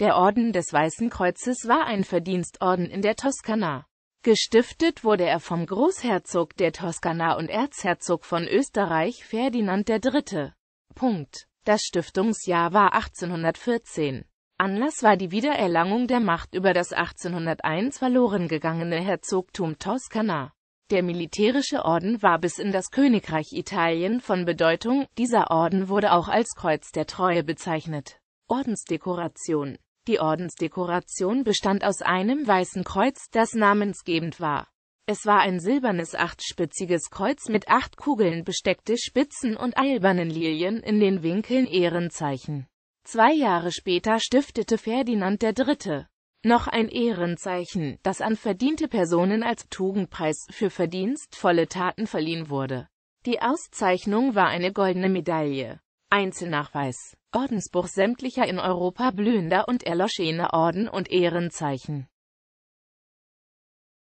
Der Orden des Weißen Kreuzes war ein Verdienstorden in der Toskana. Gestiftet wurde er vom Großherzog der Toskana und Erzherzog von Österreich Ferdinand III. Punkt. Das Stiftungsjahr war 1814. Anlass war die Wiedererlangung der Macht über das 1801 verloren gegangene Herzogtum Toskana. Der militärische Orden war bis in das Königreich Italien von Bedeutung, dieser Orden wurde auch als Kreuz der Treue bezeichnet. Ordensdekoration die Ordensdekoration bestand aus einem weißen Kreuz, das namensgebend war. Es war ein silbernes achtspitziges Kreuz mit acht Kugeln besteckte Spitzen und albernen Lilien in den Winkeln Ehrenzeichen. Zwei Jahre später stiftete Ferdinand III. noch ein Ehrenzeichen, das an verdiente Personen als Tugendpreis für verdienstvolle Taten verliehen wurde. Die Auszeichnung war eine goldene Medaille. Einzelnachweis Ordensbuch sämtlicher in Europa blühender und erloschener Orden und Ehrenzeichen